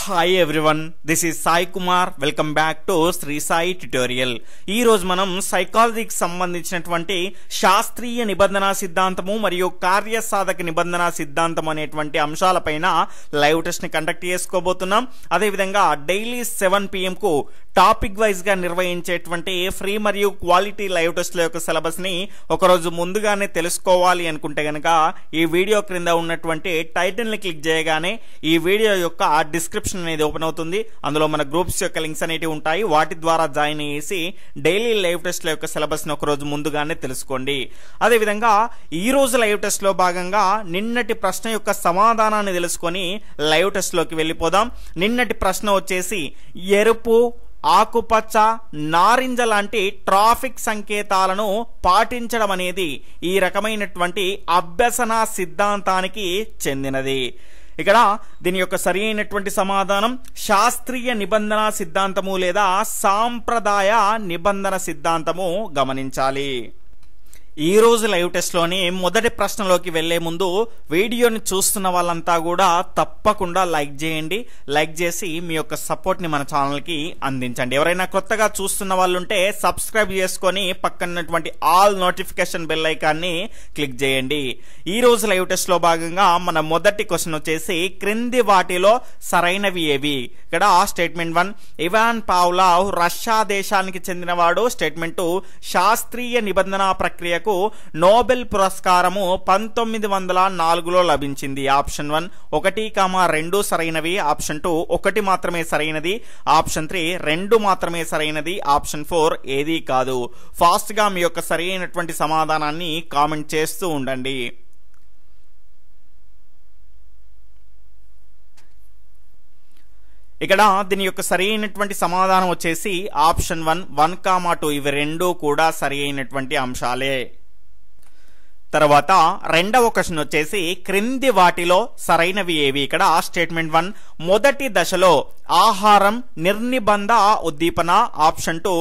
hi everyone this is Sai Kumar welcome back to Shri Sai tutorial రోజు మనం సైకాలజీకి సంబంధించినటువంటి శాస్త్రీయ నిబంధన సిద్ధాంతము మరియు కార్యసాధక నిబంధన సిద్ధాంతం అనేటువంటి అంశాలపైన లైవ్ ని కండక్ట్ చేసుకోబోతున్నాం అదేవిధంగా డైలీ సెవెన్ పిఎంకు టాపిక్ వైజ్గా నిర్వహించేటువంటి ఫ్రీ మరియు క్వాలిటీ లైవ్ టెస్ట్ల యొక్క సిలబస్ని ఒకరోజు ముందుగానే తెలుసుకోవాలి అనుకుంటే గనక ఈ వీడియో క్రింద ఉన్నటువంటి టైటిల్ని క్లిక్ చేయగానే ఈ వీడియో యొక్క డిస్క్రిప్షన్ అప్లికేషన్ అనేది ఓపెన్ అవుతుంది అందులో మన గ్రూప్స్ యొక్క లింక్స్ అనేవి ఉంటాయి వాటి ద్వారా జాయిన్ చేసి డైలీ లైవ్ టెస్ట్ యొక్క సిలబస్ ఒక రోజు ముందుగానే తెలుసుకోండి అదేవిధంగా ఈ రోజు లైవ్ టెస్ట్లో భాగంగా నిన్నటి ప్రశ్న యొక్క సమాధానాన్ని తెలుసుకొని లైవ్ టెస్ట్లోకి వెళ్ళిపోదాం నిన్నటి ప్రశ్న వచ్చేసి ఎరుపు ఆకుపచ్చ నారింజ లాంటి ట్రాఫిక్ సంకేతాలను పాటించడం అనేది ఈ రకమైనటువంటి అభ్యసన సిద్ధాంతానికి చెందినది ఇక్కడ దీని యొక్క సరైనటువంటి సమాధానం శాస్త్రీయ నిబంధన సిద్ధాంతము లేదా సాంప్రదాయ నిబంధన సిద్ధాంతము గమనించాలి ఈ రోజు లైవ్ టెస్ట్లోని మొదటి ప్రశ్నలోకి వెళ్లే ముందు వీడియోని చూస్తున్న వాళ్ళంతా కూడా తప్పకుండా లైక్ చేయండి లైక్ చేసి మీ యొక్క సపోర్ట్ని మన ఛానల్కి అందించండి ఎవరైనా కొత్తగా చూస్తున్న వాళ్ళుంటే సబ్స్క్రైబ్ చేసుకొని పక్కనటువంటి ఆల్ నోటిఫికేషన్ బెల్ ఐకాన్ని క్లిక్ చేయండి ఈ రోజు లైవ్ టెస్ట్లో భాగంగా మన మొదటి క్వశ్చన్ వచ్చేసి క్రింది వాటిలో సరైనవి ఏవి ఇక్కడ statement one Ivan Pavlov Russia దేశానికి చెందినవాడు స్టేట్మెంట్ టూ శాస్త్రీయ నిబంధన ప్రక్రియకు ఆమెకు నోబెల్ పురస్కారము పంతొమ్మిది వందల నాలుగులో లభించింది ఆప్షన్ వన్ ఒకటి కామా రెండు సరైనవి ఆప్షన్ టూ ఒకటి మాత్రమే సరైనది ఆప్షన్ త్రీ రెండు మాత్రమే సరైనది ఆప్షన్ ఫోర్ ఏది కాదు ఫాస్ట్గా మీ యొక్క సరైనటువంటి సమాధానాన్ని కామెంట్ చేస్తూ ఉండండి ఇక్కడ దీని యొక్క సరైనటువంటి సమాధానం వచ్చేసి option one one comma two ఇవి రెండూ కూడా సరి అయినటువంటి అంశాలే తర్వాత రెండవ క్వశ్చన్ వచ్చేసి క్రింది వాటిలో సరైనవి ఏవి ఇక్కడ స్టేట్మెంట్ వన్ మొదటి దశలో ఆహారం నిర్నిబంధ ఉద్దీపన ఆప్షన్ టూ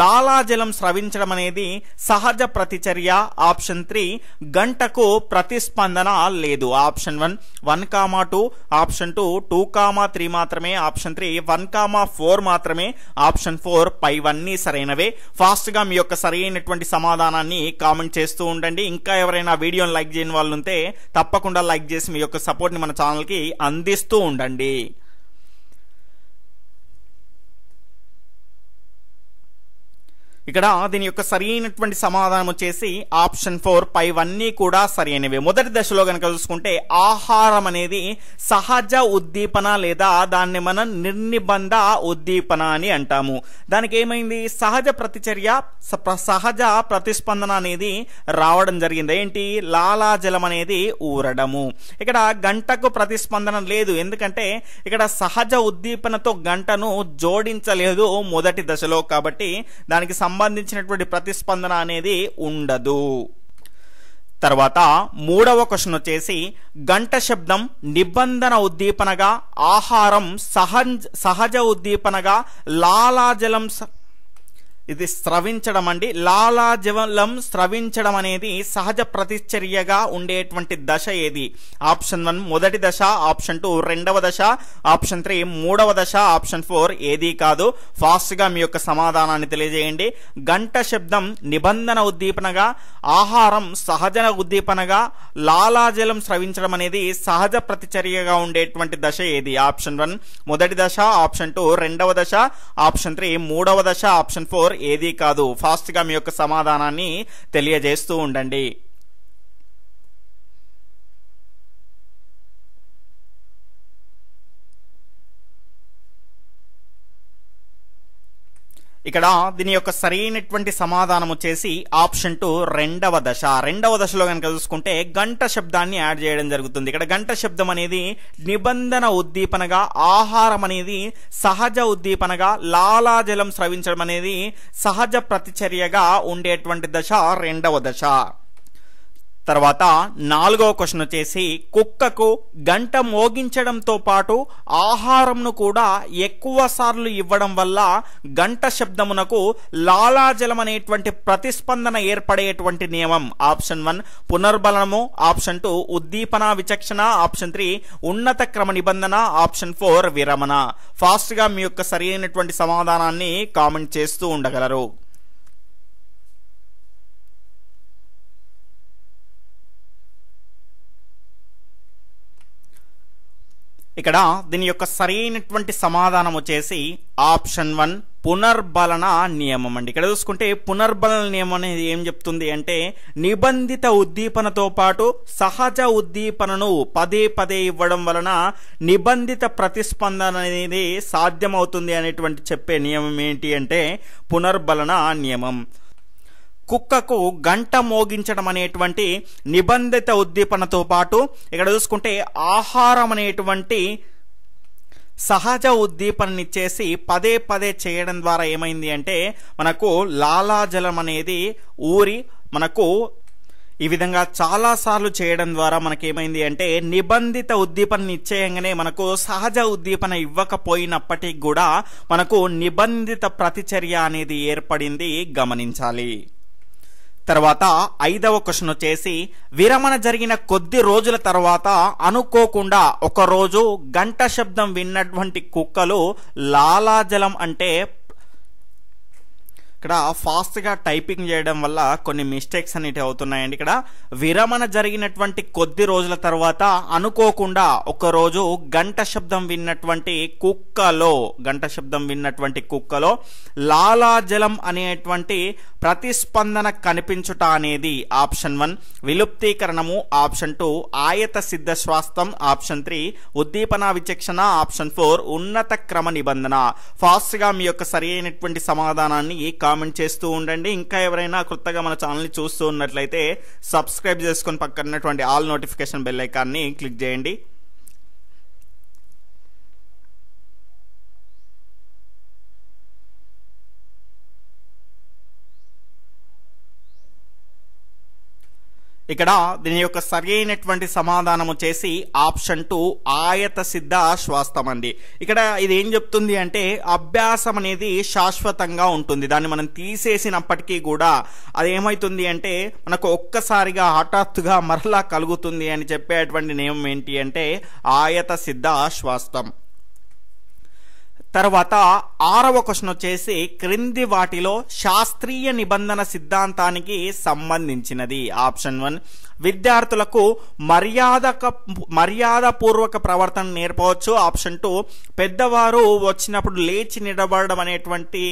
లాలాజలం స్రవించడం అనేది సహజ ప్రతిచర్య ఆప్షన్ త్రీ గంటకు ప్రతిస్పందన లేదు option one one comma two option two two comma three మాత్రమే option three one comma four మాత్రమే ఆప్షన్ ఫోర్ పైవన్నీ సరైనవే ఫాస్ట్గా మీ యొక్క సరైనటువంటి సమాధానాన్ని కామెంట్ చేస్తూ ఉండండి ఇంకా ఎవరు ఎవరైనా వీడియోని లైక్ చేయని వాళ్ళు ఉంటే తప్పకుండా లైక్ చేసి మీ యొక్క సపోర్ట్ని మన ఛానల్కి అందిస్తూ ఉండండి ఇక్కడ దీని యొక్క సరైనటువంటి సమాధానం వచ్చేసి ఆప్షన్ ఫోర్ అన్నీ కూడా సరైనవి మొదటి దశలో కనుక చూసుకుంటే ఆహారం అనేది సహజ ఉద్దీపన లేదా దాన్ని మనం నిర్నిబంధ ఉద్దీపన అని అంటాము దానికి ఏమైంది సహజ ప్రతిచర్య సహజ ప్రతిస్పందన అనేది రావడం జరిగింది ఏంటి లాలాజలం అనేది ఊరడము ఇక్కడ గంటకు ప్రతిస్పందన లేదు ఎందుకంటే ఇక్కడ సహజ ఉద్దీపనతో గంటను జోడించలేదు మొదటి దశలో కాబట్టి దానికి సంబంధించినటువంటి ప్రతిస్పందన అనేది ఉండదు తర్వాత మూడవ క్వశ్చన్ వచ్చేసి గంట శబ్దం నిబంధన ఉద్దీపనగా ఆహారం సహజ సహజ ఉద్దీపనగా లాలాజలం ఇది స్రవించడం అండి లాలాజలం స్రవించడం అనేది సహజ ప్రతిచర్యగా ఉండేటువంటి దశ ఏది ఆప్షన్ వన్ మొదటి దశ ఆప్షన్ టూ రెండవ దశ ఆప్షన్ త్రీ మూడవ దశ ఆప్షన్ ఫోర్ ఏది కాదు ఫాస్ట్గా మీ యొక్క సమాధానాన్ని తెలియజేయండి గంట శబ్దం నిబంధన ఉద్దీపనగా ఆహారం సహజ ఉద్దీపనగా లాలాజలం స్రవించడం అనేది సహజ ప్రతిచర్యగా ఉండేటువంటి దశ ఏది ఆప్షన్ వన్ మొదటి దశ ఆప్షన్ టూ రెండవ దశ ఆప్షన్ త్రీ మూడవ దశ ఆప్షన్ ఫోర్ ఏదీ కాదు ఫాస్ట్గా మీ యొక్క సమాధానాన్ని తెలియజేస్తూ ఉండండి ఇక్కడ దీని యొక్క సరైనటువంటి సమాధానం వచ్చేసి ఆప్షన్ టు రెండవ దశ రెండవ దశలో కనుక చూసుకుంటే గంట శబ్దాన్ని యాడ్ చేయడం జరుగుతుంది ఇక్కడ గంట శబ్దం అనేది నిబంధన ఉద్దీపనగా ఆహారం అనేది సహజ ఉద్దీపనగా లాలాజలం స్రవించడం అనేది సహజ ప్రతిచర్యగా ఉండేటువంటి దశ రెండవ దశ తర్వాత నాలుగవ క్వశ్చన్ వచ్చేసి కుక్కకు గంట మోగించడంతో పాటు ఆహారంను కూడా ఎక్కువ సార్లు ఇవ్వడం వల్ల గంట శబ్దమునకు లాలాజలం అనేటువంటి ప్రతిస్పందన ఏర్పడేటువంటి నియమం ఆప్షన్ వన్ పునర్బలము ఆప్షన్ టూ ఉద్దీపన విచక్షణ ఆప్షన్ త్రీ ఉన్నత క్రమ నిబంధన ఆప్షన్ ఫోర్ విరమణ ఫాస్ట్గా మీ యొక్క సరైనటువంటి సమాధానాన్ని కామెంట్ చేస్తూ ఉండగలరు ఇక్కడ దీని యొక్క సరైనటువంటి సమాధానం వచ్చేసి ఆప్షన్ వన్ పునర్బలన నియమం అండి ఇక్కడ చూసుకుంటే పునర్బలన నియమం అనేది ఏం చెప్తుంది అంటే నిబంధిత ఉద్దీపనతో పాటు సహజ ఉద్దీపనను పదే పదే ఇవ్వడం వలన నిబంధిత ప్రతిస్పందన అనేది సాధ్యమవుతుంది అనేటువంటి చెప్పే నియమం ఏంటి అంటే పునర్బలన నియమం కుక్కకు గంట మోగించడం అనేటువంటి నిబంధిత ఉద్దీపనతో పాటు ఇక్కడ చూసుకుంటే ఆహారం అనేటువంటి సహజ ఉద్దీపననిచ్చేసి పదే పదే చేయడం ద్వారా ఏమైంది అంటే మనకు లాలాజలం అనేది ఊరి మనకు ఈ విధంగా చాలాసార్లు చేయడం ద్వారా మనకేమైంది అంటే నిబంధిత ఉద్దీపన నిశ్చయంగానే మనకు సహజ ఉద్దీపన ఇవ్వకపోయినప్పటికీ కూడా మనకు నిబంధిత ప్రతిచర్య అనేది ఏర్పడింది గమనించాలి తర్వాత ఐదవ క్వశ్చన్ వచ్చేసి విరమణ జరిగిన కొద్ది రోజుల తర్వాత అనుకోకుండా ఒకరోజు గంట శబ్దం విన్నటువంటి కుక్కలు లాలాజలం అంటే ఇక్కడ ఫాస్ట్గా టైపింగ్ చేయడం వల్ల కొన్ని మిస్టేక్స్ అనేటివి అవుతున్నాయండి ఇక్కడ విరమణ జరిగినటువంటి కొద్ది రోజుల తర్వాత అనుకోకుండా ఒకరోజు గంట శబ్దం విన్నటువంటి కుక్కలో గంట శబ్దం విన్నటువంటి కుక్కలో లాలాజలం అనేటువంటి ప్రతిస్పందన కనిపించుట అనేది ఆప్షన్ వన్ విలుప్తీకరణము ఆప్షన్ టూ ఆయత సిద్ధ స్వాస్థం ఆప్షన్ త్రీ ఉద్దీపన విచక్షణ ఆప్షన్ ఫోర్ ఉన్నత క్రమ నిబంధన ఫాస్ట్గా మీ యొక్క సరి అయినటువంటి సమాధానాన్ని కామెంట్ చేస్తూ ఉండండి ఇంకా ఎవరైనా కొత్తగా మన ఛానల్ని చూస్తూ ఉన్నట్లయితే సబ్స్క్రైబ్ చేసుకొని పక్కనటువంటి ఆల్ నోటిఫికేషన్ బెల్ ఐకాన్ని క్లిక్ చేయండి ఇక్కడ దీని యొక్క సరైనటువంటి సమాధానము చేసి ఆప్షన్ టూ ఆయత సిద్ధ శ్వాస్తం అండి ఇక్కడ ఇది ఏం చెప్తుంది అంటే అభ్యాసం అనేది శాశ్వతంగా ఉంటుంది దాన్ని మనం తీసేసినప్పటికీ కూడా అది ఏమవుతుంది అంటే మనకు ఒక్కసారిగా హఠాత్తుగా మరలా కలుగుతుంది అని చెప్పేటువంటి నియమం ఏంటి అంటే ఆయత సిద్ధ శ్వాస్తం తర్వాత ఆరవ క్వశ్చన్ వచ్చేసి క్రింది వాటిలో శాస్త్రీయ నిబంధన సిద్ధాంతానికి సంబంధించినది ఆప్షన్ వన్ విద్యార్థులకు మర్యాద మర్యాదపూర్వక ప్రవర్తన నేర్పవచ్చు ఆప్షన్ టూ పెద్దవారు వచ్చినప్పుడు లేచి నిలబడడం అనేటువంటి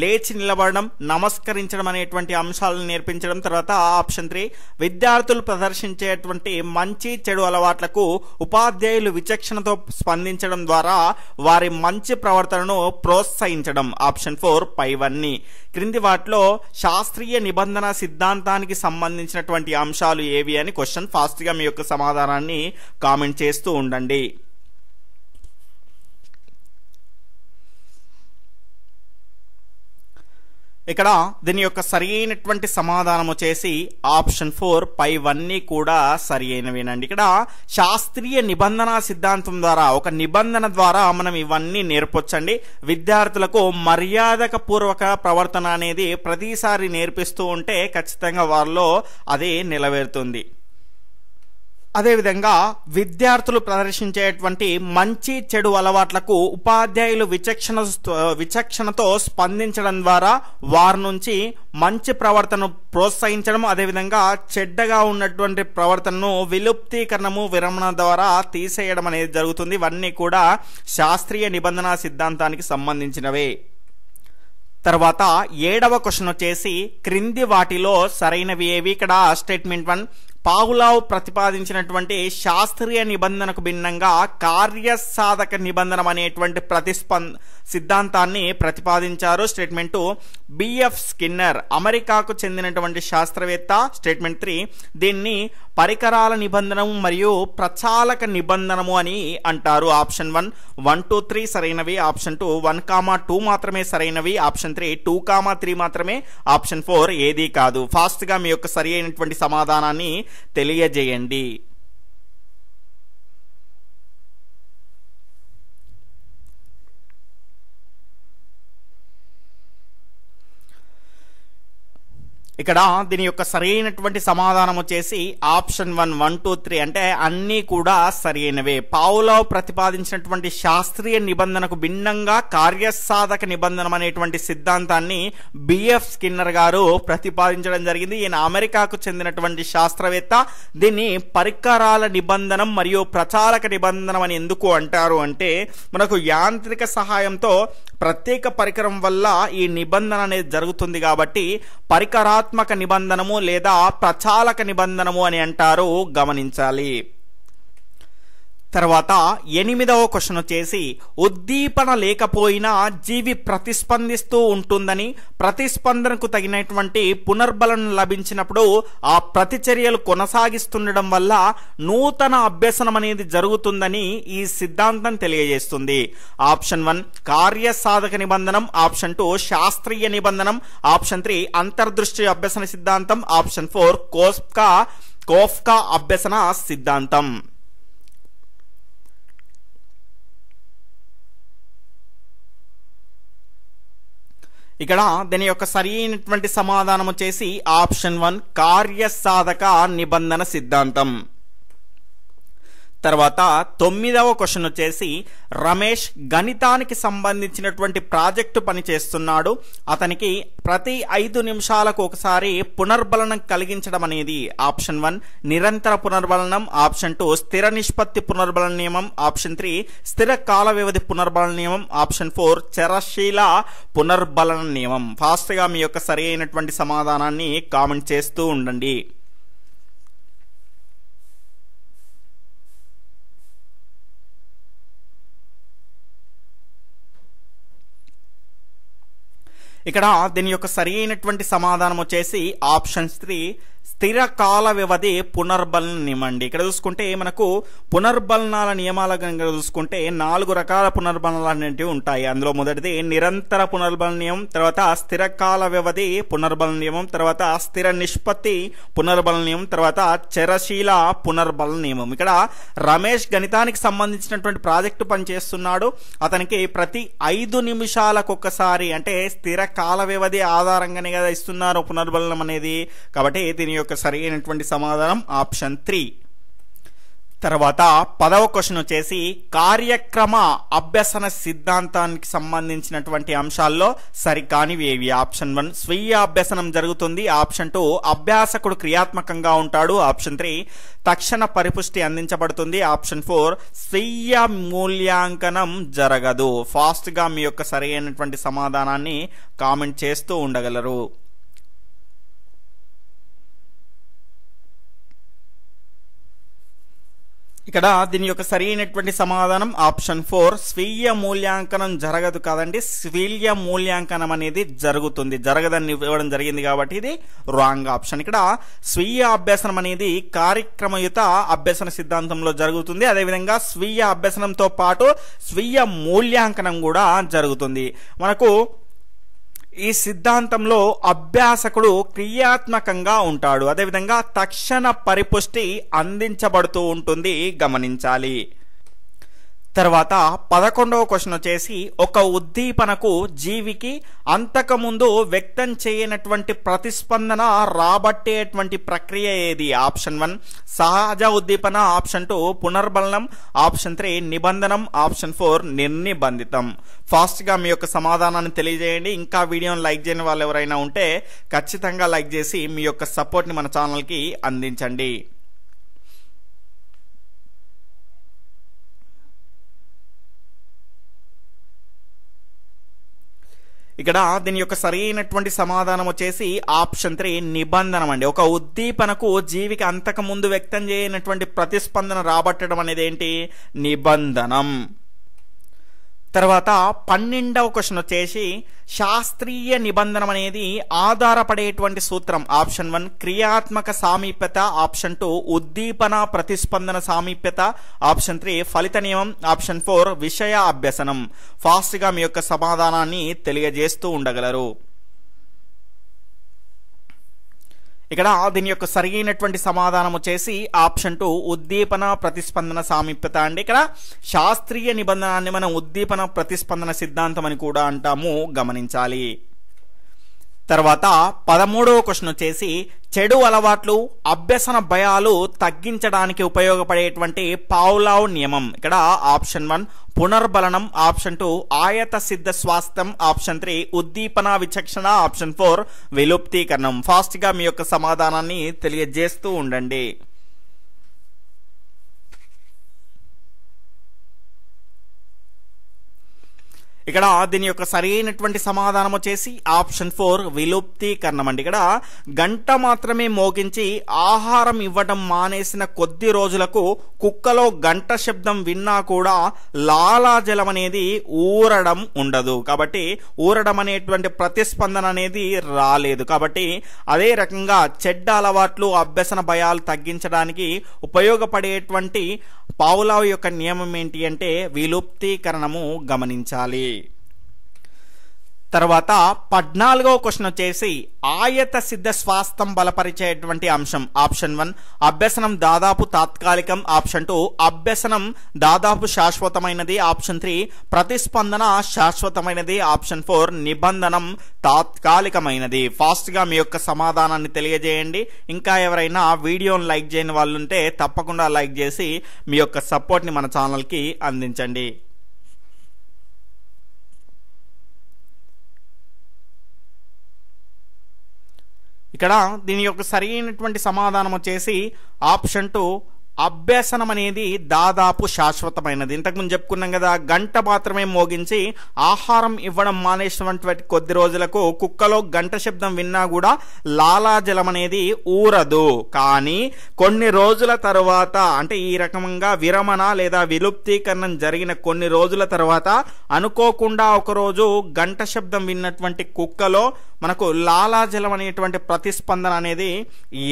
లేచి నిలబడడం నమస్కరించడం అనేటువంటి అంశాలను నేర్పించడం తర్వాత ఆప్షన్ త్రీ విద్యార్థులు ప్రదర్శించేటువంటి మంచి చెడు అలవాట్లకు ఉపాధ్యాయులు విచక్షణతో స్పందించడం ద్వారా వారి మంచి ప్రవర్తనను ప్రోత్సహించడం ఆప్షన్ ఫోర్ పైవన్నీ క్రింది వాటిలో శాస్త్రీయ నిబంధన సిద్ధాంతానికి సంబంధించినటువంటి అంశాలు ఏ ఏవి అని క్వశ్చన్ ఫాస్ట్గా మీ యొక్క సమాధానాన్ని కామెంట్ చేస్తూ ఉండండి ఇక్కడ దీని యొక్క సరైనటువంటి సమాధానం వచ్చేసి ఆప్షన్ ఫోర్ పైవన్నీ కూడా సరైనవేనండి ఇక్కడ శాస్త్రీయ నిబంధన సిద్ధాంతం ద్వారా ఒక నిబంధన ద్వారా మనం ఇవన్నీ నేర్పొచ్చండి విద్యార్థులకు మర్యాదక పూర్వక ప్రవర్తన అనేది ప్రతిసారి నేర్పిస్తూ ఉంటే ఖచ్చితంగా వారిలో అది నిలవేరుతుంది అదేవిధంగా విద్యార్థులు ప్రదర్శించేటువంటి మంచి చెడు అలవాట్లకు ఉపాధ్యాయులు విచక్షణ విచక్షణతో స్పందించడం ద్వారా వారి నుంచి మంచి ప్రవర్తనను ప్రోత్సహించడం అదేవిధంగా చెడ్డగా ఉన్నటువంటి ప్రవర్తనను విలుప్తీకరణము విరమణ ద్వారా తీసేయడం అనేది జరుగుతుంది ఇవన్నీ కూడా శాస్త్రీయ నిబంధన సిద్ధాంతానికి సంబంధించినవే తర్వాత ఏడవ క్వశ్చన్ వచ్చేసి క్రింది వాటిలో సరైనవి ఏవి ఇక్కడ స్టేట్మెంట్ వన్ పావులావ్ ప్రతిపాదించినటువంటి శాస్త్రీయ నిబంధనకు భిన్నంగా కార్యసాధక నిబంధన అనేటువంటి ప్రతిస్పం సిద్ధాంతాన్ని ప్రతిపాదించారు స్టేట్మెంట్ బిఎఫ్ స్కిన్నర్ అమెరికాకు చెందినటువంటి శాస్త్రవేత్త స్టేట్మెంట్ త్రీ దీన్ని పరికరాల నిబంధనము మరియు ప్రచాలక నిబంధనము అని అంటారు option one one two three సరైనవి option two one comma two మాత్రమే సరైనవి option three two comma three మాత్రమే ఆప్షన్ ఫోర్ ఏదీ కాదు ఫాస్ట్గా మీ యొక్క సరి అయినటువంటి సమాధానాన్ని తెలియజేయండి ఇక్కడ దీని యొక్క సరైనటువంటి సమాధానం వచ్చేసి option one one two three అంటే అన్నీ కూడా సరైనవే పావులో ప్రతిపాదించినటువంటి శాస్త్రీయ నిబంధనకు భిన్నంగా కార్యసాధక నిబంధనం అనేటువంటి సిద్ధాంతాన్ని బిఎఫ్ స్కిన్నర్ గారు ప్రతిపాదించడం జరిగింది ఈయన అమెరికాకు చెందినటువంటి శాస్త్రవేత్త దీన్ని పరికరాల నిబంధనం మరియు ప్రచారక నిబంధనం అని ఎందుకు అంటారు అంటే మనకు యాంత్రిక సహాయంతో ప్రత్యేక పరికరం వల్ల ఈ నిబంధన అనేది జరుగుతుంది కాబట్టి పరికరాత్మక నిబంధనము లేదా ప్రచాలక నిబంధనము అని అంటారు గమనించాలి తర్వాత ఎనిమిదవ క్వశ్చన్ వచ్చేసి ఉద్దీపన లేకపోయినా జీవి ప్రతిస్పందిస్తూ ఉంటుందని ప్రతిస్పందనకు తగినటువంటి పునర్బలం లభించినప్పుడు ఆ ప్రతిచర్యలు కొనసాగిస్తుండడం వల్ల నూతన అభ్యసనం అనేది జరుగుతుందని ఈ సిద్ధాంతం తెలియజేస్తుంది ఆప్షన్ వన్ కార్యసాధక నిబంధనం ఆప్షన్ టూ శాస్త్రీయ నిబంధనం ఆప్షన్ త్రీ అంతర్దృష్టి అభ్యసన సిద్ధాంతం ఆప్షన్ ఫోర్ కోస్కా కోఫ్కా అభ్యసన సిద్ధాంతం ఇక్కడ దీని యొక్క సరైనటువంటి సమాధానం వచ్చేసి ఆప్షన్ వన్ కార్యసాధక నిబంధన సిద్ధాంతం తర్వాత తొమ్మిదవ క్వశ్చన్ వచ్చేసి రమేష్ గణితానికి సంబంధించినటువంటి ప్రాజెక్టు పని చేస్తున్నాడు అతనికి ప్రతి ఐదు నిమిషాలకు ఒకసారి పునర్బలనం కలిగించడం అనేది ఆప్షన్ వన్ నిరంతర పునర్బలనం ఆప్షన్ టూ స్థిర నిష్పత్తి పునర్బలన నియమం ఆప్షన్ త్రీ స్థిర కాల వ్యవధి పునర్బలన నియమం ఆప్షన్ ఫోర్ చరశీల పునర్బలన నియమం ఫాస్ట్గా మీ యొక్క సరి అయినటువంటి సమాధానాన్ని కామెంట్ చేస్తూ ఉండండి ఇక్కడ దీని యొక్క సరైనటువంటి సమాధానం వచ్చేసి ఆప్షన్స్ త్రీ స్థిర కాల వ్యవధి పునర్బలన నియమండి అండి ఇక్కడ చూసుకుంటే మనకు పునర్బలనాల నియమాల చూసుకుంటే నాలుగు రకాల పునర్బలనాలు అనేటివి ఉంటాయి అందులో మొదటిది నిరంతర పునర్బల నియమం తర్వాత స్థిర కాల వ్యవధి పునర్బల నియమం తర్వాత స్థిర నిష్పత్తి పునర్బల నియమం తర్వాత చరశీల పునర్బలన నియమం ఇక్కడ రమేష్ గణితానికి సంబంధించినటువంటి ప్రాజెక్టు పనిచేస్తున్నాడు అతనికి ప్రతి ఐదు నిమిషాలకు ఒక్కసారి అంటే స్థిర కాల వ్యవధి ఆధారంగానే కదా ఇస్తున్నారు పునర్బలనం అనేది కాబట్టి దీని యొక్క సరైనటువంటి సమాధానం ఆప్షన్ త్రీ తర్వాత పదవ క్వశ్చన్ వచ్చేసి కార్యక్రమ అభ్యసన సిద్ధాంతానికి సంబంధించినటువంటి అంశాల్లో సరికానివి ఏవి ఆప్షన్ వన్ స్వీయ అభ్యసనం జరుగుతుంది ఆప్షన్ టూ అభ్యాసకుడు క్రియాత్మకంగా ఉంటాడు ఆప్షన్ త్రీ తక్షణ పరిపుష్టి అందించబడుతుంది ఆప్షన్ ఫోర్ స్వీయ మూల్యాంకనం జరగదు ఫాస్ట్గా మీ యొక్క సరైనటువంటి సమాధానాన్ని కామెంట్ చేస్తూ ఉండగలరు ఇక్కడ దీని యొక్క సరైనటువంటి సమాధానం ఆప్షన్ ఫోర్ స్వీయ మూల్యాంకనం జరగదు కాదండి స్వీయ మూల్యాంకనం అనేది జరుగుతుంది జరగదని ఇవ్వడం జరిగింది కాబట్టి ఇది రాంగ్ ఆప్షన్ ఇక్కడ స్వీయ అభ్యసనం అనేది కార్యక్రమయుత అభ్యసన సిద్ధాంతంలో జరుగుతుంది అదేవిధంగా స్వీయ అభ్యసనంతో పాటు స్వీయ మూల్యాంకనం కూడా జరుగుతుంది మనకు ఈ సిద్ధాంతంలో అభ్యాసకుడు క్రియాత్మకంగా ఉంటాడు అదేవిధంగా తక్షణ పరిపుష్టి అందించబడుతూ ఉంటుంది గమనించాలి తర్వాత పదకొండవ క్వశ్చన్ వచ్చేసి ఒక ఉద్దీపనకు జీవికి అంతకముందు వ్యక్తం చేయనటువంటి ప్రతిస్పందన రాబట్టేటువంటి ప్రక్రియ ఏది ఆప్షన్ వన్ సహజ ఉద్దీపన ఆప్షన్ టూ పునర్బలనం ఆప్షన్ త్రీ నిబంధనం ఆప్షన్ ఫోర్ నిర్నిబంధితం ఫాస్ట్గా మీ యొక్క సమాధానాన్ని తెలియజేయండి ఇంకా వీడియోని లైక్ చేయని వాళ్ళు ఎవరైనా ఉంటే ఖచ్చితంగా లైక్ చేసి మీ యొక్క సపోర్ట్ని మన ఛానల్కి అందించండి ఇక్కడ దీని యొక్క సరైనటువంటి సమాధానం వచ్చేసి ఆప్షన్ త్రీ నిబంధన అండి ఒక ఉద్దీపనకు జీవికి ముందు వ్యక్తం చేయనటువంటి ప్రతిస్పందన రాబట్టడం అనేది ఏంటి నిబంధనం తర్వాత పన్నెండవ క్వశ్చన్ వచ్చేసి శాస్త్రీయ నిబంధన అనేది ఆధారపడేటువంటి సూత్రం ఆప్షన్ వన్ క్రియాత్మక సామీప్యత ఆప్షన్ టూ ఉద్దీపన ప్రతిస్పందన సామీప్యత ఆప్షన్ త్రీ ఫలిత నియమం ఆప్షన్ ఫోర్ విషయ అభ్యసనం ఫాస్ట్గా మీ యొక్క సమాధానాన్ని తెలియజేస్తూ ఉండగలరు ఇక్కడ దీని యొక్క సరిగైనటువంటి సమాధానం వచ్చేసి ఆప్షన్ టూ ఉద్దీపన ప్రతిస్పందన సామీప్యత అండి ఇక్కడ శాస్త్రీయ నిబంధనాన్ని మనం ఉద్దీపన ప్రతిస్పందన సిద్ధాంతం అని కూడా అంటాము గమనించాలి తర్వాత పదమూడవ క్వశ్చన్ వచ్చేసి చెడు అలవాట్లు అభ్యసన భయాలు తగ్గించడానికి ఉపయోగపడేటువంటి పావులావ్ నియమం ఇక్కడ ఆప్షన్ వన్ పునర్బలనం ఆప్షన్ టూ ఆయత సిద్ధ స్వాస్థ్యం ఆప్షన్ త్రీ ఉద్దీపన విచక్షణ ఆప్షన్ ఫోర్ విలుప్తీకరణం ఫాస్ట్గా మీ యొక్క సమాధానాన్ని తెలియజేస్తూ ఉండండి ఇక్కడ దీని యొక్క సరైనటువంటి సమాధానం వచ్చేసి ఆప్షన్ ఫోర్ విలుప్తీకరణం అండి ఇక్కడ గంట మాత్రమే మోగించి ఆహారం ఇవ్వడం మానేసిన కొద్ది రోజులకు కుక్కలో గంట శబ్దం విన్నా కూడా లాలాజలం అనేది ఊరడం ఉండదు కాబట్టి ఊరడం అనేటువంటి ప్రతిస్పందన అనేది రాలేదు కాబట్టి అదే రకంగా చెడ్డ అలవాట్లు అభ్యసన భయాలు తగ్గించడానికి ఉపయోగపడేటువంటి పావులావు యొక్క నియమం ఏంటి అంటే విలుప్తీకరణము గమనించాలి తర్వాత పద్నాలుగవ క్వశ్చన్ వచ్చేసి ఆయత సిద్ధ స్వాస్థం బలపరిచేటువంటి అంశం ఆప్షన్ వన్ అభ్యసనం దాదాపు తాత్కాలికం ఆప్షన్ టూ అభ్యసనం దాదాపు శాశ్వతమైనది ఆప్షన్ త్రీ ప్రతిస్పందన శాశ్వతమైనది ఆప్షన్ ఫోర్ నిబంధనం తాత్కాలికమైనది ఫాస్ట్గా మీ యొక్క సమాధానాన్ని తెలియజేయండి ఇంకా ఎవరైనా వీడియోను లైక్ చేయని వాళ్ళు ఉంటే తప్పకుండా లైక్ చేసి మీ యొక్క సపోర్ట్ని మన ఛానల్కి అందించండి ఇక్కడ దీని యొక్క సరైనటువంటి సమాధానం వచ్చేసి ఆప్షన్ టు అభ్యసనం అనేది దాదాపు శాశ్వతమైనది ఇంతకుముందు చెప్పుకున్నాం కదా గంట మాత్రమే మోగించి ఆహారం ఇవ్వడం మానేసినటువంటి కొద్ది రోజులకు కుక్కలో గంట శబ్దం విన్నా కూడా లాలాజలం అనేది ఊరదు కానీ కొన్ని రోజుల తర్వాత అంటే ఈ రకంగా విరమణ లేదా విలుప్తీకరణం జరిగిన కొన్ని రోజుల తర్వాత అనుకోకుండా ఒకరోజు గంట శబ్దం విన్నటువంటి కుక్కలో మనకు లాలాజలం అనేటువంటి ప్రతిస్పందన అనేది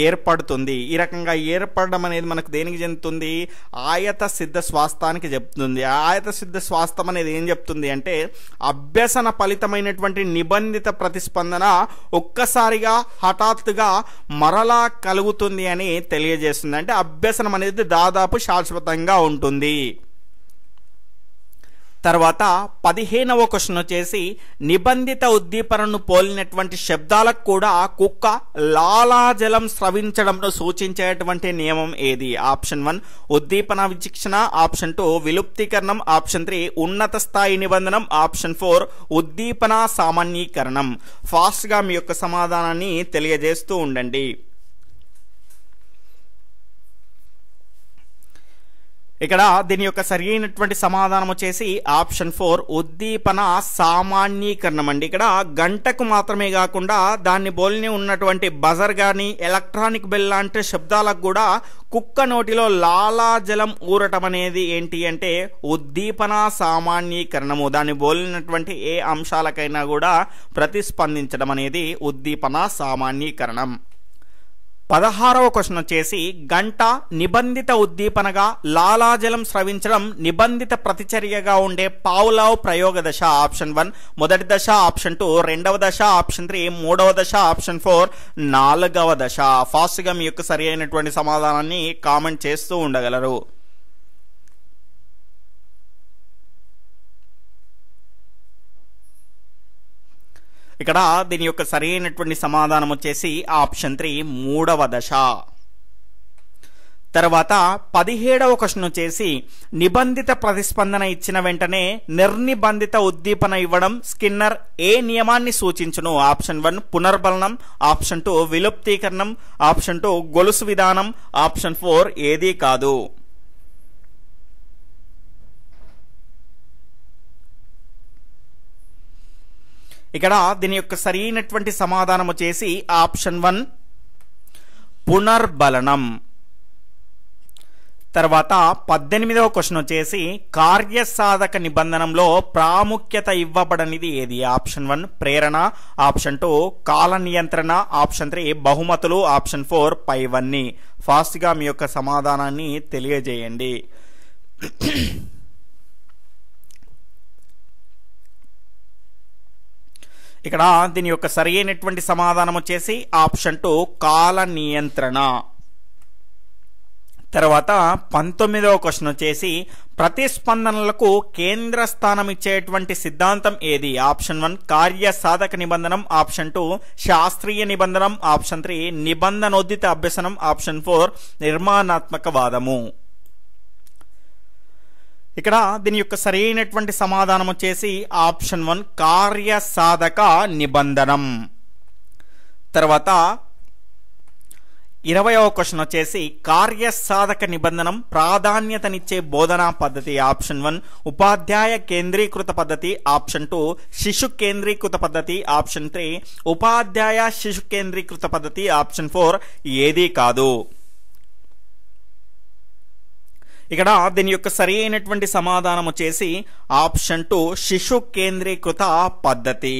ఏర్పడుతుంది ఈ రకంగా ఏర్పడడం అనేది మనకు దేనికి దేనికి చెందుతుంది ఆయత సిద్ధ స్వాస్థానికి చెప్తుంది ఆయత సిద్ధ స్వాస్థం అనేది ఏం చెప్తుంది అంటే అభ్యసన ఫలితమైనటువంటి నిబంధిత ప్రతిస్పందన ఒక్కసారిగా హఠాత్తుగా మరలా కలుగుతుంది అని తెలియజేస్తుంది అంటే అభ్యసనం అనేది దాదాపు శాశ్వతంగా ఉంటుంది తర్వాత పదిహేనవ క్వశ్చన్ వచ్చేసి నిబంధిత ఉద్దీపనను పోలినటువంటి శబ్దాలకు కూడా కుక్క లాలాజలం స్రవించడంను సూచించేటువంటి నియమం ఏది ఆప్షన్ వన్ ఉద్దీపన విచక్షణ ఆప్షన్ టూ విలుప్తీకరణం ఆప్షన్ త్రీ ఉన్నత స్థాయి నిబంధనం ఆప్షన్ ఫోర్ ఉద్దీపన సామాన్యీకరణం ఫాస్ట్గా మీ యొక్క సమాధానాన్ని తెలియజేస్తూ ఉండండి ఇక్కడ దీని యొక్క సరైనటువంటి సమాధానం వచ్చేసి ఆప్షన్ ఫోర్ ఉద్దీపన సామాన్యీకరణం అండి ఇక్కడ గంటకు మాత్రమే కాకుండా దాన్ని బోల్ని ఉన్నటువంటి బజర్ కానీ ఎలక్ట్రానిక్ బెల్ లాంటి శబ్దాలకు కూడా కుక్క నోటిలో లాలాజలం ఊరటం అనేది ఏంటి అంటే ఉద్దీపన సామాన్యీకరణము దాన్ని బోలినటువంటి ఏ అంశాలకైనా కూడా ప్రతిస్పందించడం అనేది ఉద్దీపన సామాన్యీకరణం పదహారవ క్వశ్చన్ వచ్చేసి గంట నిబంధిత ఉద్దీపనగా లాలాజలం స్రవించడం నిబంధిత ప్రతిచర్యగా ఉండే పావులావ్ ప్రయోగ దశ ఆప్షన్ వన్ మొదటి దశ ఆప్షన్ టూ రెండవ దశ ఆప్షన్ త్రీ మూడవ దశ ఆప్షన్ ఫోర్ నాలుగవ దశ ఫాస్ట్గా మీ యొక్క సరి అయినటువంటి సమాధానాన్ని కామెంట్ చేస్తూ ఉండగలరు ఇక్కడ దీని యొక్క సరైనటువంటి సమాధానం వచ్చేసి ఆప్షన్ త్రీ మూడవ దశ తర్వాత పదిహేడవ క్వశ్చన్ వచ్చేసి నిబంధిత ప్రతిస్పందన ఇచ్చిన వెంటనే నిర్నిబంధిత ఉద్దీపన ఇవ్వడం స్కిన్నర్ ఏ నియమాన్ని సూచించును ఆప్షన్ వన్ పునర్బలనం ఆప్షన్ టూ విలుప్తీకరణం ఆప్షన్ టూ గొలుసు విధానం ఆప్షన్ ఫోర్ ఏదీ కాదు ఇక్కడ దీని యొక్క సరైనటువంటి సమాధానం వచ్చేసి ఆప్షన్ వన్ పునర్బలనం తర్వాత పద్దెనిమిదవ క్వశ్చన్ వచ్చేసి కార్యసాధక నిబంధనంలో ప్రాముఖ్యత ఇవ్వబడనిది ఏది ఆప్షన్ వన్ ప్రేరణ ఆప్షన్ టూ కాల నియంత్రణ ఆప్షన్ త్రీ బహుమతులు ఆప్షన్ ఫోర్ పైవన్నీ ఫాస్ట్గా మీ యొక్క సమాధానాన్ని తెలియజేయండి ఇక్కడ దీని యొక్క సరి అయినటువంటి సమాధానం వచ్చేసి ఆప్షన్ టూ కాల నియంత్రణ తర్వాత పంతొమ్మిదవ క్వశ్చన్ వచ్చేసి ప్రతిస్పందనలకు కేంద్ర స్థానం ఇచ్చేటువంటి సిద్ధాంతం ఏది ఆప్షన్ వన్ కార్య సాధక నిబంధనం ఆప్షన్ టూ శాస్త్రీయ నిబంధనం ఆప్షన్ త్రీ నిబంధనోద్దిత అభ్యసనం ఆప్షన్ ఫోర్ నిర్మాణాత్మక వాదము ఇక్కడ దీని యొక్క సరైనటువంటి సమాధానం వచ్చేసి ఆప్షన్ వన్ కార్యసాధక నిబంధనం తర్వాత ఇరవయవ క్వశ్చన్ వచ్చేసి కార్యసాధక నిబంధనం ప్రాధాన్యతనిచ్చే బోధనా పద్ధతి ఆప్షన్ వన్ ఉపాధ్యాయ కేంద్రీకృత పద్ధతి ఆప్షన్ టూ శిశు కేంద్రీకృత పద్ధతి ఆప్షన్ త్రీ ఉపాధ్యాయ శిశు కేంద్రీకృత పద్ధతి ఆప్షన్ ఫోర్ ఏదీ కాదు ఇక్కడ దీని యొక్క సరి అయినటువంటి సమాధానం వచ్చేసి ఆప్షన్ టు శిశు కేంద్రీకృత పద్ధతి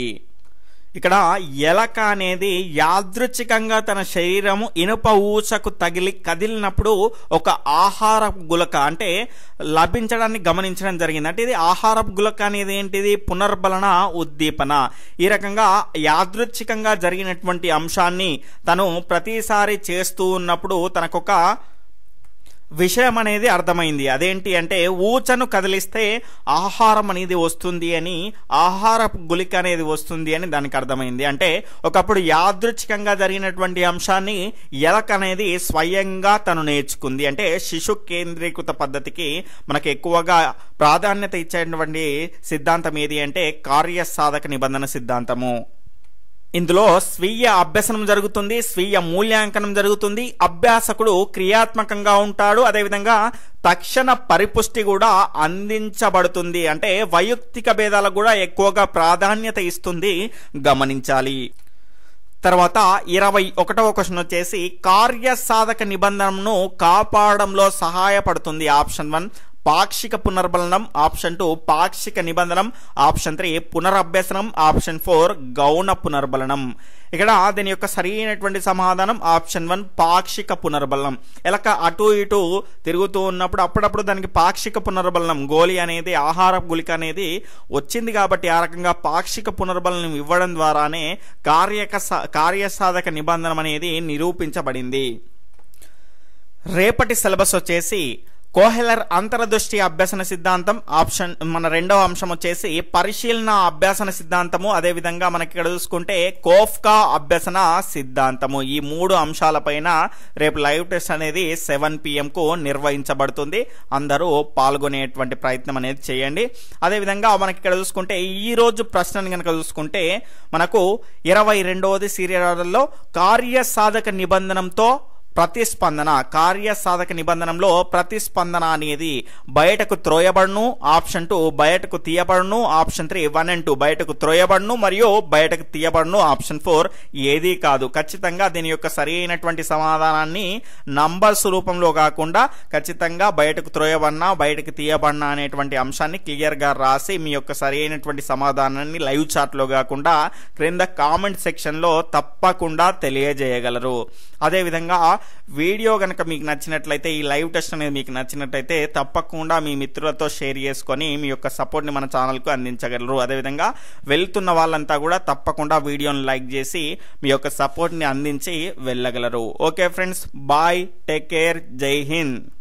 ఇక్కడ ఎలక అనేది యాదృచ్ఛికంగా తన శరీరము ఇనుప ఊచకు తగిలి కదిలినప్పుడు ఒక ఆహార గులక అంటే లభించడాన్ని గమనించడం జరిగింది అంటే ఇది ఆహార గులక అనేది ఏంటిది పునర్బలన ఉద్దీపన ఈ రకంగా యాదృచ్ఛికంగా జరిగినటువంటి అంశాన్ని తను ప్రతిసారి చేస్తూ ఉన్నప్పుడు తనకొక విషయం అనేది అర్థమైంది అదేంటి అంటే ఊచను కదిలిస్తే ఆహారం అనేది వస్తుంది అని ఆహార గులిక అనేది వస్తుంది అని దానికి అర్థమైంది అంటే ఒకప్పుడు యాదృచ్ఛికంగా జరిగినటువంటి అంశాన్ని ఎలక అనేది స్వయంగా తను నేర్చుకుంది అంటే శిశు కేంద్రీకృత పద్ధతికి మనకు ఎక్కువగా ప్రాధాన్యత ఇచ్చేటువంటి సిద్ధాంతం ఏది అంటే కార్యసాధక నిబంధన సిద్ధాంతము ఇందులో స్వీయ అభ్యసనం జరుగుతుంది స్వీయ మూల్యాంకనం జరుగుతుంది అభ్యాసకుడు క్రియాత్మకంగా ఉంటాడు అదేవిధంగా తక్షణ పరిపుష్టి కూడా అందించబడుతుంది అంటే వైయక్తిక భేదాలకు కూడా ఎక్కువగా ప్రాధాన్యత ఇస్తుంది గమనించాలి తర్వాత ఇరవై ఒకటవ క్వశ్చన్ వచ్చేసి కార్యసాధక నిబంధనను కాపాడంలో సహాయపడుతుంది ఆప్షన్ వన్ పాక్షిక పునర్బలనం ఆప్షన్ టూ పాక్షిక నిబంధనం ఆప్షన్ త్రీ పునరభ్యసనం ఆప్షన్ ఫోర్ గౌణ పునర్బలనం ఇక్కడ దీని యొక్క సరైనటువంటి సమాధానం ఆప్షన్ వన్ పాక్షిక పునర్బలనం ఇలా అటు ఇటు తిరుగుతూ ఉన్నప్పుడు అప్పుడప్పుడు దానికి పాక్షిక పునర్బలనం గోలి అనేది ఆహార గులిక అనేది వచ్చింది కాబట్టి ఆ రకంగా పాక్షిక పునర్బలనం ఇవ్వడం ద్వారానే కార్యక కార్యసాధక నిబంధన అనేది నిరూపించబడింది రేపటి సిలబస్ వచ్చేసి కోహెలర్ అంతరదృష్టి అభ్యసన సిద్ధాంతం ఆప్షన్ మన రెండవ అంశం వచ్చేసి పరిశీలన అభ్యసన సిద్ధాంతము అదేవిధంగా మనకి ఇక్కడ చూసుకుంటే కోఫ్కా అభ్యసన సిద్ధాంతము ఈ మూడు అంశాలపైన రేపు లైవ్ టెస్ట్ అనేది సెవెన్ పిఎంకు నిర్వహించబడుతుంది అందరూ పాల్గొనేటువంటి ప్రయత్నం అనేది చేయండి అదేవిధంగా మనకి ఇక్కడ చూసుకుంటే ఈ రోజు ప్రశ్నను కనుక చూసుకుంటే మనకు ఇరవై రెండవది సీరియల్ కార్యసాధక నిబంధనంతో ప్రతిస్పందన కార్యసాధక నిబంధనంలో ప్రతిస్పందన అనేది బయటకు త్రోయబడును ఆప్షన్ టూ బయటకు తీయబడును option three one and two బయటకు త్రోయబడును మరియు బయటకు తీయబడును ఆప్షన్ ఫోర్ ఏది కాదు ఖచ్చితంగా దీని యొక్క సరి అయినటువంటి సమాధానాన్ని నంబర్స్ రూపంలో కాకుండా ఖచ్చితంగా బయటకు త్రోయబడినా బయటకు తీయబడినా అనేటువంటి అంశాన్ని క్లియర్గా రాసి మీ యొక్క సరి సమాధానాన్ని లైవ్ చాట్లో కాకుండా క్రింద కామెంట్ సెక్షన్లో తప్పకుండా తెలియజేయగలరు అదేవిధంగా వీడియో కనుక మీకు నచ్చినట్లయితే ఈ లైవ్ టెస్ట్ అనేది మీకు నచ్చినట్లయితే తప్పకుండా మీ మిత్రులతో షేర్ చేసుకొని మీ యొక్క సపోర్ట్ని మన ఛానల్కు అందించగలరు అదేవిధంగా వెళ్తున్న వాళ్ళంతా కూడా తప్పకుండా వీడియోని లైక్ చేసి మీ యొక్క సపోర్ట్ని అందించి వెళ్ళగలరు okay friends bye take care జై హింద్